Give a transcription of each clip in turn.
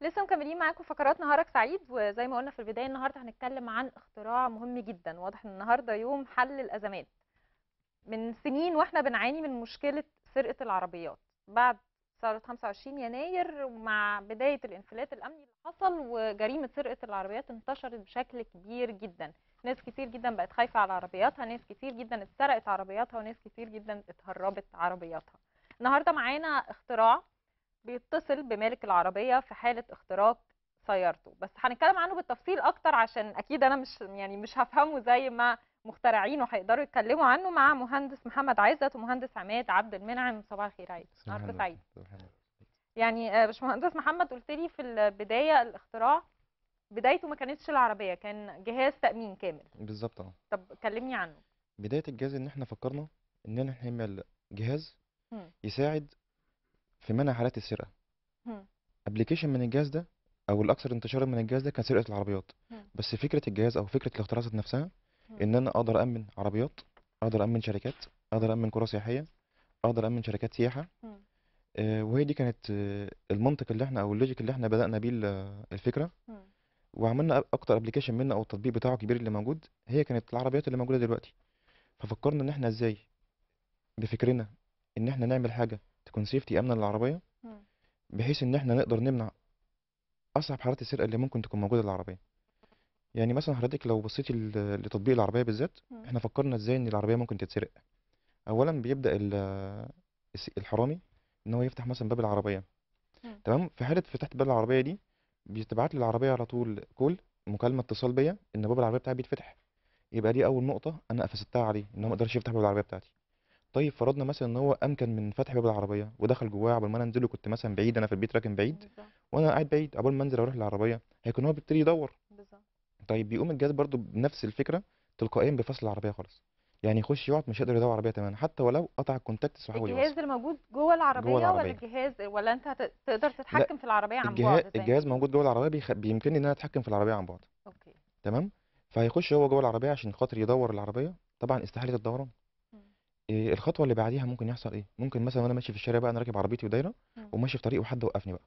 لسه مكملين معاكم فقرات نهارك سعيد وزي ما قلنا في البدايه النهارده هنتكلم عن اختراع مهم جدا واضح ان النهارده يوم حل الازمات من سنين واحنا بنعاني من مشكله سرقه العربيات بعد ثوره 25 يناير مع بدايه الانفلات الامني اللي حصل وجريمه سرقه العربيات انتشرت بشكل كبير جدا ناس كتير جدا بقت خايفه على عربياتها ناس كتير جدا اتسرقت عربياتها وناس كتير جدا اتهربت عربياتها النهارده معانا اختراع بيتصل بمالك العربيه في حاله اختراق سيارته بس هنتكلم عنه بالتفصيل اكتر عشان اكيد انا مش يعني مش هفهمه زي ما مخترعينه هيقدروا يتكلموا عنه مع مهندس محمد عزت ومهندس عماد عبد المنعم صباح الخير عيد سعيد يعني باشمهندس آه، محمد قلت لي في البدايه الاختراع بدايته ما كانتش العربيه كان جهاز تامين كامل بالظبط اه طب كلمني عنه بدايه الجهاز ان احنا فكرنا ان احنا نعمل جهاز يساعد في منع حالات السرقه ابلكيشن من الجهاز ده او الاكثر انتشارا من الجهاز ده كان سرقه العربيات مم. بس فكره الجهاز او فكره الاختراع نفسها نفسها ان انا اقدر امن عربيات اقدر امن شركات اقدر امن قرى سياحيه اقدر امن شركات سياحه آه وهي دي كانت آه المنطق اللي احنا او اللوجيك اللي احنا بدانا بيه آه، الفكره مم. وعملنا اكتر ابلكيشن منه او التطبيق بتاعه كبير اللي موجود هي كانت العربيات اللي موجوده دلوقتي ففكرنا ان احنا ازاي بفكرنا ان احنا نعمل حاجه تكون سيفتي امنه للعربيه بحيث ان احنا نقدر نمنع اصعب حالات السرقه اللي ممكن تكون موجوده للعربيه يعني مثلا حضرتك لو بصيتي لتطبيق العربيه بالذات احنا فكرنا ازاي ان العربيه ممكن تتسرق اولا بيبدا الحرامي ان هو يفتح مثلا باب العربيه تمام في حاله فتحت باب العربيه دي بيتبعت للعربيه العربيه على طول كول مكالمه اتصال بيا ان باب العربيه بتاعي بيتفتح يبقى دي اول نقطه انا قفزتها عليه ان هو ما يقدرش يفتح باب العربيه بتاعتي طيب فرضنا مثلا ان هو امكن من فتح باب العربيه ودخل جواه قبل ما انا انزله كنت مثلا بعيد انا في البيت راكن بعيد بالزبط. وانا قاعد بعيد قبل ما انزل اروح العربيه هيكون هو بيبتدي يدور بالظبط طيب بيقوم الجهاز برضو بنفس الفكره تلقائيا بفصل العربيه خالص يعني يخش يقعد مش هيقدر يدور عربيه تماما حتى ولو قطع الكونتاكت وحاول الجهاز يوصل اللي موجود جوه العربيه, جوه ولا الجهاز ولا انت تقدر تتحكم في العربيه عن الجهاز بعد الجهاز موجود جوه العربيه بيخ... بيمكنني ان انا اتحكم في العربيه عن بعد اوكي تمام فهيخش هو جوه العربيه عشان خاطر يدور العربيه طبعا استحاله الدوران إيه الخطوه اللي بعديها ممكن يحصل ايه ممكن مثلا وانا ماشي في الشارع بقى انا راكب عربيتي ودايره وماشي في طريق وحد وقفني بقى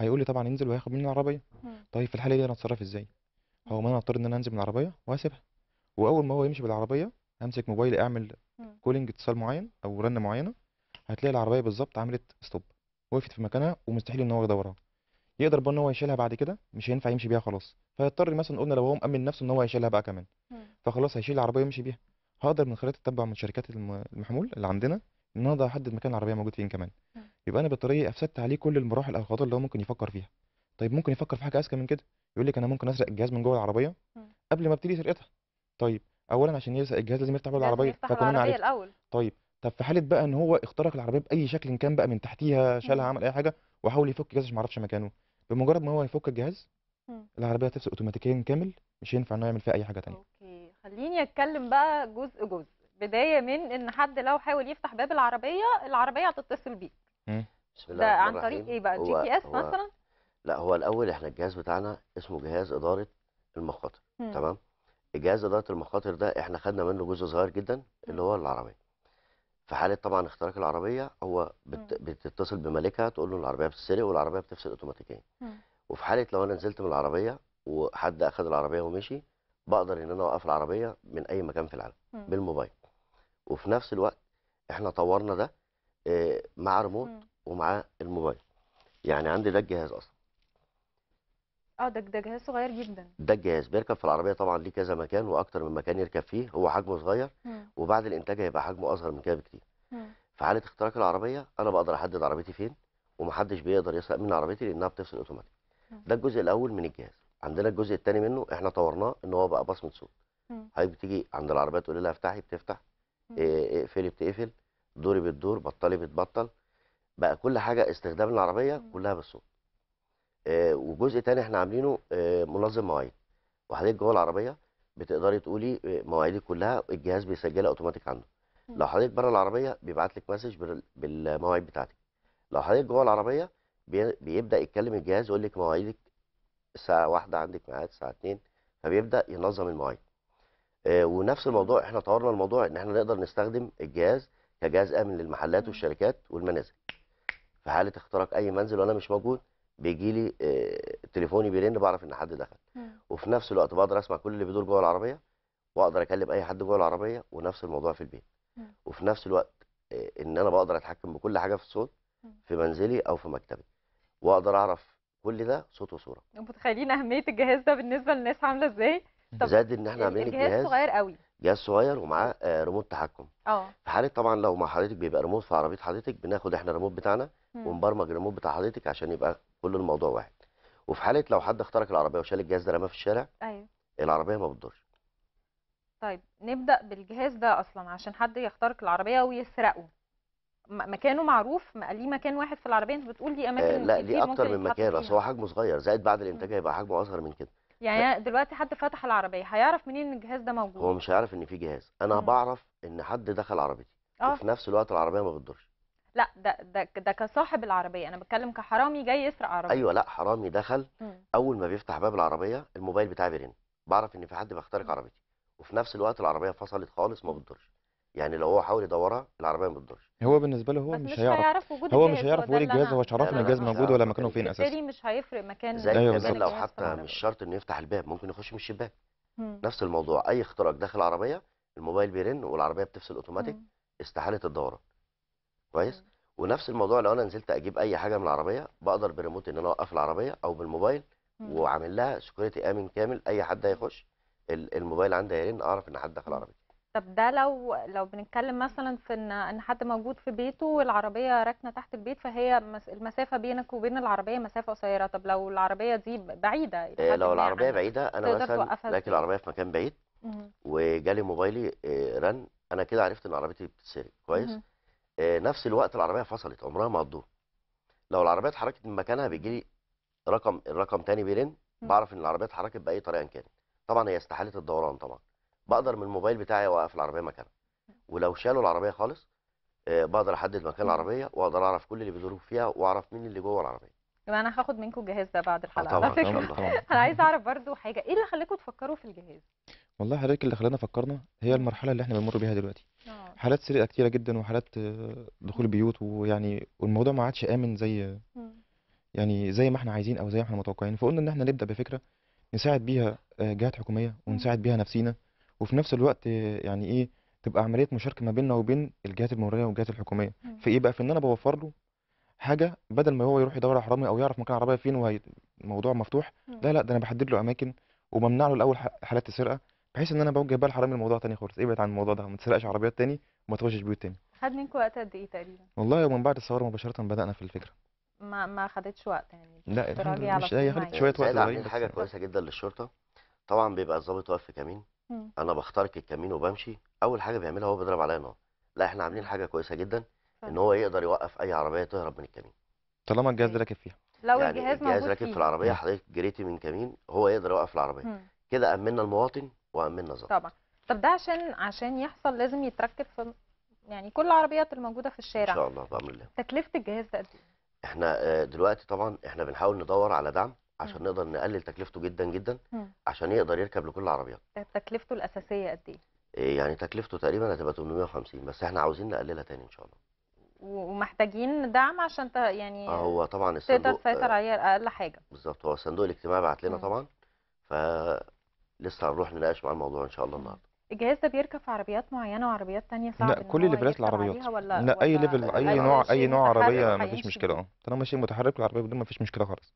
هيقول لي طبعا انزل وهياخد مني العربيه طيب في الحاله دي انا اتصرف ازاي هو ما انا اضطر ان انا انزل من العربيه وهسيبها واول ما هو يمشي بالعربيه همسك موبايلي اعمل كولينج اتصال معين او رنه معينه هتلاقي العربيه بالظبط عملت ستوب وقفت في مكانها ومستحيل ان هو يدورها يقدر بقى ان هو يشيلها بعد كده مش هينفع يمشي بيها خلاص فيضطر مثلا قلنا لو هو مأمن نفسه ان هو يشيلها بقى كمان فخلاص هيشيل العربيه ويمشي بيها هقدر من خلال التتبع من شركات المحمول اللي عندنا ان انا اقدر احدد مكان العربيه موجود فين كمان يبقى انا بالطريقه افسدت عليه كل المراحل او الخطوات اللي هو ممكن يفكر فيها طيب ممكن يفكر في حاجه اذكى من كده يقول لك انا ممكن اسرق الجهاز من جوه العربيه قبل ما ابتدي سرقتها طيب اولا عشان يسرق الجهاز لازم يفتح باب العربيه يفتح فكنا العربيه عارف. الاول طيب طب في حاله بقى ان هو اخترق العربيه باي شكل كان بقى من تحتيها شالها عمل اي حاجه وحاول يفك الجهاز عشان ما اعرفش مكانه بمجرد ما هو يفك الجهاز العربيه هتفسد اوتوماتيكيا كامل مش ينفع انه يعمل فيها اي حاجه ثانيه خليني اتكلم بقى جزء جزء بدايه من ان حد لو حاول يفتح باب العربيه العربيه هتتصل بيك ده عن طريق ايه بقى جي بي اس مثلا لا هو الاول احنا الجهاز بتاعنا اسمه جهاز اداره المخاطر تمام الجهاز اداره المخاطر ده احنا خدنا منه جزء صغير جدا اللي هو العربيه في حاله طبعا اختراق العربيه هو بتتصل بمالكها تقول له العربيه بتتسرق والعربيه بتفصل اوتوماتيكيا وفي حاله لو انا نزلت من العربيه وحد اخذ العربيه ومشي بقدر ان انا اوقف العربيه من اي مكان في العالم م. بالموبايل وفي نفس الوقت احنا طورنا ده آه، مع ريموت ومع الموبايل يعني عندي ده الجهاز اصلا اه ده ده جهاز صغير جدا ده الجهاز بيركب في العربيه طبعا ليه كذا مكان واكتر من مكان يركب فيه هو حجمه صغير م. وبعد الانتاج هيبقى حجمه اصغر من كده بكتير في حاله اختراق العربيه انا بقدر احدد عربيتي فين ومحدش بيقدر يسرق من عربيتي لانها بتفصل اوتوماتيك ده الجزء الاول من الجهاز عندنا الجزء الثاني منه احنا طورناه ان هو بقى بصمه صوت حضرتك بتيجي عند العربيه تقول لها افتحي بتفتح إيه، إيه، اقفلي بتقفل دوري بتدور بطلي بتبطل بقى كل حاجه استخدام العربيه كلها بالصوت آه وجزء تاني احنا عاملينه آه منظم مواعيد وحضرتك جوه العربيه بتقدري تقولي إيه، مواعيدك كلها الجهاز بيسجلها اوتوماتيك عنده لو حضرتك بره العربيه بيبعت لك مسج بالمواعيد بتاعتك لو حضرتك جوه العربيه بيبدا يتكلم الجهاز يقول لك مواعيدك الساعه واحدة عندك ميعاد الساعه اتنين فبيبدا ينظم المواعيد آه، ونفس الموضوع احنا طورنا الموضوع ان احنا نقدر نستخدم الجهاز كجهاز امن للمحلات والشركات والمنازل في حاله اختراق اي منزل وانا مش موجود بيجي لي آه، تليفوني بيرن بعرف ان حد دخل وفي نفس الوقت بقدر اسمع كل اللي بيدور جوه العربيه واقدر اكلم اي حد جوه العربيه ونفس الموضوع في البيت وفي نفس الوقت آه، ان انا بقدر اتحكم بكل حاجه في الصوت في منزلي او في مكتبي واقدر اعرف كل ده صوت وصوره متخيلين اهميه الجهاز ده بالنسبه للناس عامله ازاي زاد ان احنا عاملين الجهاز, الجهاز صغير قوي جهاز صغير ومعاه آه، ريموت تحكم اه في حاله طبعا لو مع حضرتك بيبقى ريموت في عربيه حضرتك بناخد احنا الريموت بتاعنا ونبرمج الريموت بتاع حضرتك عشان يبقى كل الموضوع واحد وفي حاله لو حد اخترق العربيه وشال الجهاز ده رماه في الشارع ايوه العربيه ما بتضرش طيب نبدا بالجهاز ده اصلا عشان حد يخترق العربيه ويسرقه مكانه معروف ليه مكان واحد في العربيه انت بتقول دي آه، اماكن آه لا ليه اكتر من مكان اصل هو حجمه صغير زائد بعد الانتاج هيبقى حجمه اصغر من كده يعني ف... دلوقتي حد فتح العربيه هيعرف منين ان الجهاز ده موجود هو مش هيعرف ان في جهاز انا مم. بعرف ان حد دخل عربيتي آه. وفي نفس الوقت العربيه ما بتدورش لا ده ده ده كصاحب العربيه انا بتكلم كحرامي جاي يسرق عربيه ايوه لا حرامي دخل مم. اول ما بيفتح باب العربيه الموبايل بتاعي بيرن بعرف ان في حد بيخترق عربيتي وفي نفس الوقت العربيه فصلت خالص ما بتدورش يعني لو هو حاول يدورها العربيه ما بتدورش هو بالنسبه له هو مش, مش هيعرف وجود هو مش هيعرف وين الجهاز هو مش هيعرف ان الجهاز موجود ولا مكانه فين اساسا بالتالي مش هيفرق مكان زي أيوة، كمان لو حتى مش شرط انه يفتح الباب ممكن يخش من الشباك نفس الموضوع اي اختراق داخل العربيه الموبايل بيرن والعربيه بتفصل اوتوماتيك استحاله الدوران كويس ونفس الموضوع لو انا نزلت اجيب اي حاجه من العربيه بقدر بريموت ان انا اوقف العربيه او بالموبايل وعامل لها سكيورتي امن كامل اي حد هيخش الموبايل عندي هيرن اعرف ان حد دخل العربيه طب ده لو لو بنتكلم مثلا في ان ان حد موجود في بيته والعربيه راكنه تحت البيت فهي المسافه بينك وبين العربيه مسافه قصيره طب لو العربيه دي بعيده إيه لو العربيه يعني بعيده انا مثلا لكن العربيه في مكان بعيد وجالي موبايلي آه، رن انا كده عرفت ان عربيتي بتتسرق كويس آه، نفس الوقت العربيه فصلت عمرها ما هتدور لو العربيه اتحركت من مكانها بيجي لي رقم الرقم تاني بيرن بعرف ان العربيه اتحركت باي طريقه كانت طبعا هي استحاله الدوران طبعا بقدر من الموبايل بتاعي اوقف العربيه مكانها ولو شالوا العربيه خالص آه، بقدر احدد مكان العربيه واقدر اعرف كل اللي بيدور فيها واعرف مين اللي جوه العربيه يبقى انا هاخد منكم الجهاز ده بعد الحلقه طبعا طبعا انا عايز اعرف برضو حاجه ايه اللي خلاكم تفكروا في الجهاز والله حضرتك اللي خلانا فكرنا هي المرحله اللي احنا بنمر بيها دلوقتي أوه. حالات سرقه كتيره جدا وحالات آه، دخول بيوت ويعني والموضوع ما عادش امن زي آه، يعني زي ما احنا عايزين او زي ما احنا متوقعين فقلنا ان احنا نبدا بفكره نساعد بيها جهات حكوميه ونساعد بيها نفسينا وفي نفس الوقت يعني ايه تبقى عمليه مشاركه ما بيننا وبين الجهات الموريه والجهات الحكوميه في ايه بقى في ان انا بوفر له حاجه بدل ما هو يروح يدور على حرامي او يعرف مكان العربيه فين وموضوع مفتوح لا لا ده انا بحدد له اماكن وبمنع له الاول حالات السرقه بحيث ان انا بوجه بقى الحرامي الموضوع تاني خالص ابعد إيه عن الموضوع ده ما تسرقش عربيات تاني وما تخشش بيوت تاني خد منكم وقت قد ايه تقريبا والله ومن بعد الثوره مباشره بدانا في الفكره ما ما خدتش وقت يعني لا مش هي خدت شويه وقت حاجه كويسه جدا للشرطه طبعا بيبقى الظابط واقف في كمين مم. انا بخترق الكمين وبمشي اول حاجه بيعملها هو بيضرب عليا نار لا احنا عاملين حاجه كويسه جدا فهم. ان هو يقدر يوقف اي عربيه تهرب من الكمين طالما الجهاز راكب فيها لو يعني الجهاز الجهاز راكب في العربيه حضرتك جريتي من كمين هو يقدر يوقف العربيه كده امنا المواطن وامنا الظابط طبعا طب ده عشان عشان يحصل لازم يتركب في يعني كل العربيات الموجوده في الشارع ان شاء الله بامر الله تكلفه الجهاز ده قد ايه احنا آه، دلوقتي طبعا احنا بنحاول ندور على دعم عشان نقدر نقلل تكلفته جدا جدا عشان يقدر يركب لكل العربيات آه، تكلفته الاساسيه قد إيه؟, ايه يعني تكلفته تقريبا هتبقى 850 بس احنا عاوزين نقللها تاني ان شاء الله ومحتاجين دعم عشان يعني آه، هو طبعا الصندوق تقدر تسيطر عليه اقل حاجه بالظبط هو الصندوق الاجتماعي بعت لنا طبعا ف لسه هنروح نناقش مع الموضوع ان شاء الله النهارده الجهاز ده بيركب في عربيات معينه وعربيات ثانيه صعب لا كل ليفلات العربيات ولا لا اي ليفل اي نوع اي نوع عربيه مفيش مشكله اه طالما شيء متحرك العربيه بدون مفيش مشكله خالص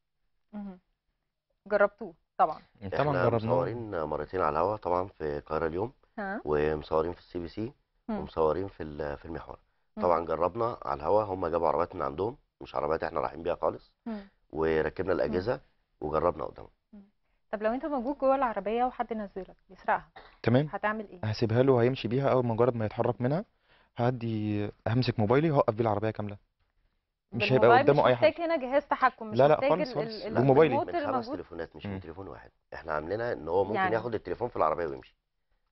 جربتوه طبعا إيه، طبعا جربناه مصورين مرتين على الهوا طبعا في القاهره اليوم ها. ومصورين في السي بي سي ومصورين في في المحور طبعا جربنا على الهوا هم جابوا عربيات من عندهم مش عربيات احنا رايحين بيها خالص وركبنا الاجهزه وجربنا قدامهم طب لو انت موجود جوه العربيه وحد نزلك يسرقها تمام هتعمل ايه هسيبها له هيمشي بيها اول ما مجرد ما يتحرك منها هدي همسك موبايلي هوقف بيه العربيه كامله مش هيبقى قدامه اي حاجه مش محتاج هنا جهاز تحكم مش لا لا خالص خالص وموبايلي خمس تليفونات مش من تليفون واحد احنا عاملينها ان هو ممكن يعني. ياخد التليفون في العربيه ويمشي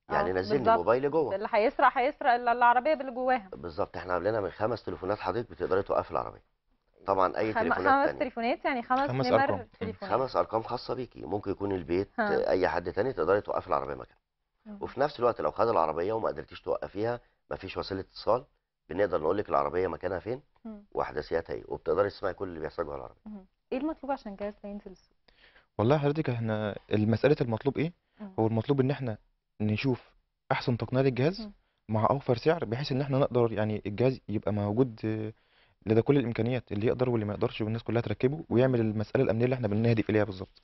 يعني آه، نزلني موبايلي جوه اللي هيسرق هيسرق العربيه باللي جواها بالظبط احنا عاملينها من خمس تليفونات حضرتك بتقدري توقفي العربيه طبعا اي خم... تليفونات خمس تليفونات يعني خمس, خمس أرقام. تليفونات خمس ارقام خاصه بيكي ممكن يكون البيت ها. اي حد تاني تقدري توقفي العربيه مكانه وفي نفس الوقت لو خد العربيه وما قدرتيش توقفيها مفيش وسيله اتصال بنقدر نقول لك العربيه مكانها فين واحداثياتها ايه وبتقدري تسمعي كل اللي بيحصل جوه العربيه ايه المطلوب عشان الجهاز ده ينزل السوق والله حضرتك احنا المساله المطلوب ايه مم. هو المطلوب ان احنا نشوف احسن تقنيه للجهاز مع اوفر سعر بحيث ان احنا نقدر يعني الجهاز يبقى موجود لدى كل الامكانيات اللي يقدر واللي ما يقدرش والناس كلها تركبه ويعمل المساله الامنيه اللي احنا بنهدف اليها بالظبط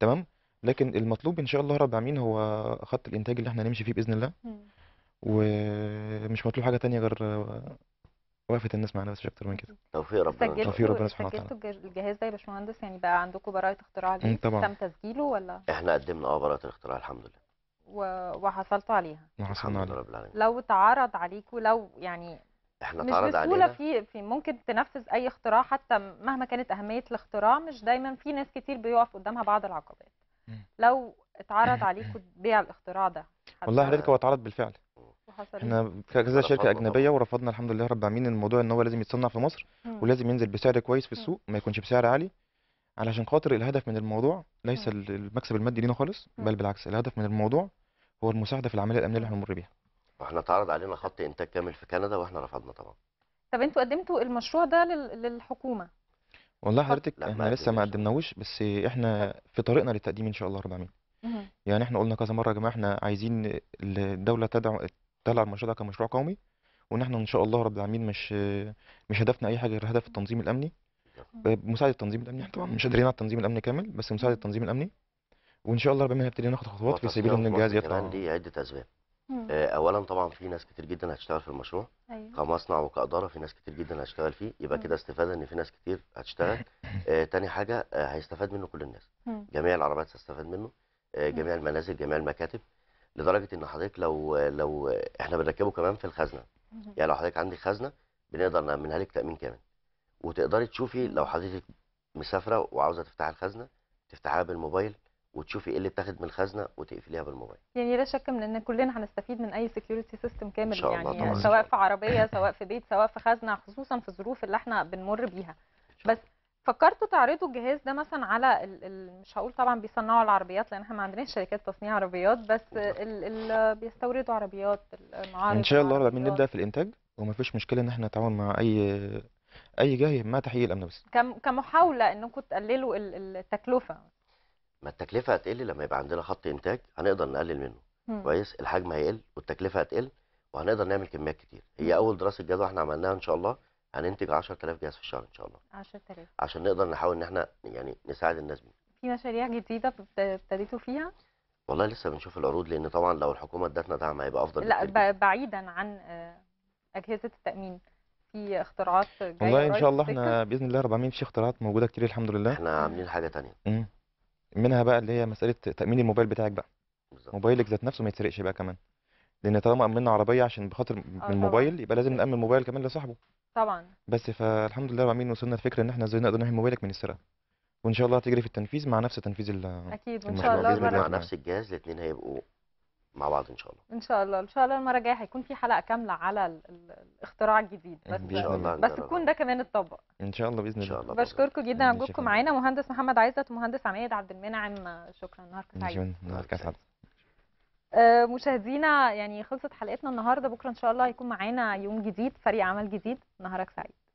تمام لكن المطلوب ان شاء الله رب العالمين هو خط الانتاج اللي احنا هنمشي فيه باذن الله مم. ومش مطلوب حاجه تانية غير وقفه الناس معانا بس مش اكتر من كده توفيق ربنا توفيق ربنا سبحانه وتعالى سجلتوا الجهاز ده يا باشمهندس يعني بقى عندكم براءه اختراع ليه طبعا تم تسجيله ولا احنا قدمنا اه براءه الاختراع الحمد لله و... وحصلتوا عليها وحصلنا عليها لو اتعرض عليكم لو يعني احنا مش بسهوله في في ممكن تنفذ اي اختراع حتى مهما كانت اهميه الاختراع مش دايما في ناس كتير بيقف قدامها بعض العقبات لو اتعرض عليكم بيع الاختراع ده والله حضرتك هو اتعرض بالفعل حصل احنا إيه؟ كذا شركه اجنبيه ورفضنا الحمد لله رب العالمين الموضوع ان هو لازم يتصنع في مصر مم. ولازم ينزل بسعر كويس في السوق ما يكونش بسعر عالي علشان خاطر الهدف من الموضوع ليس مم. المكسب المادي لينا خالص بل بالعكس الهدف من الموضوع هو المساعده في العمليه الامنيه اللي احنا بنمر بيها واحنا اتعرض علينا خط انتاج كامل في كندا واحنا رفضنا طبعا طب انتوا قدمتوا المشروع ده للحكومه والله حضرتك احنا لسه ما قدمناهوش بس احنا في طريقنا للتقديم ان شاء الله رب العالمين يعني احنا قلنا كذا مره يا جماعه احنا عايزين الدوله تدعم طلع المشروع ده كمشروع قومي وان احنا ان شاء الله رب العالمين مش مش هدفنا اي حاجه غير هدف التنظيم الامني نعم. مساعده التنظيم الامني احنا طبعا مش قادرين على التنظيم الامني كامل بس مساعده التنظيم الامني وان شاء الله ربنا هيبتدي ناخد خطوات في سبيل ان الجهاز يطلع عندي عده اسباب آه، اولا طبعا في ناس كتير جدا هتشتغل في المشروع أيوة. كمصنع وكاداره في ناس كتير جدا هتشتغل فيه يبقى كده استفاده ان في ناس كتير هتشتغل آه، تاني حاجه آه، هيستفاد منه كل الناس جميع العربيات هتستفاد منه جميع المنازل جميع المكاتب لدرجه ان حضرتك لو لو احنا بنركبه كمان في الخزنه يعني لو حضرتك عندك خزنه بنقدر نعملها لك تامين كامل وتقدري تشوفي لو حضرتك مسافره وعاوزه تفتحي الخزنه تفتحيها بالموبايل وتشوفي ايه اللي اتاخد من الخزنه وتقفليها بالموبايل. يعني لا شك من ان كلنا هنستفيد من اي سكيورتي سيستم كامل يعني طبعاً. سواء في عربيه سواء في بيت سواء في خزنه خصوصا في الظروف اللي احنا بنمر بيها. بس فكرت تعرضوا الجهاز ده مثلا على ال مش هقول طبعا بيصنعوا العربيات لان احنا ما عندناش شركات تصنيع عربيات بس ال ال بيستوردوا عربيات المعارض ان شاء الله العالمين نبدا في الانتاج وما فيش مشكله ان احنا نتعاون مع اي اي جهه ما تحقيق الامن بس كمحاوله انكم تقللوا التكلفه ما التكلفه هتقل لما يبقى عندنا خط انتاج هنقدر نقلل منه كويس الحجم هيقل والتكلفه هتقل وهنقدر نعمل كميات كتير هي اول دراسه جدوى احنا عملناها ان شاء الله هننتج 10000 جهاز في الشهر ان شاء الله 10000 عشان نقدر نحاول ان احنا يعني نساعد الناس بيه في مشاريع جديده ابتديتوا فيها والله لسه بنشوف العروض لان طبعا لو الحكومه ادتنا دعم هيبقى افضل لا بعيدا عن آه، اجهزه التامين في اختراعات جايه والله ان شاء الله احنا باذن الله 400 في اختراعات موجوده كتير الحمد لله احنا عاملين حاجه ثانيه منها بقى اللي هي مساله تامين الموبايل بتاعك بقى بالظبط موبايلك ذات نفسه ما يتسرقش بقى كمان لان طالما امنا عربيه عشان بخاطر آه، من الموبايل يبقى لازم نامن الموبايل كمان لصاحبه طبعا بس فالحمد لله رب العالمين وصلنا لفكره ان احنا ازاي نقدر نحمي موبايلك من السرقه وان شاء الله هتجري في التنفيذ مع نفس تنفيذ اكيد وان شاء الله المره مع نفس الجهاز الاثنين هيبقوا مع بعض ان شاء الله ان شاء الله ان شاء الله المره الجايه هيكون في حلقه كامله على الاختراع الجديد بس ان شاء الله بس يكون ده كمان اتطبق ان شاء الله باذن الله بشكركم جدا على وجودكم معانا مهندس محمد عزت ومهندس عماد عبد المنعم شكرا نهارك سعيد نهارك سعيد آه، مشاهدينا يعني خلصت حلقتنا النهارده بكره ان شاء الله هيكون معانا يوم جديد فريق عمل جديد نهارك سعيد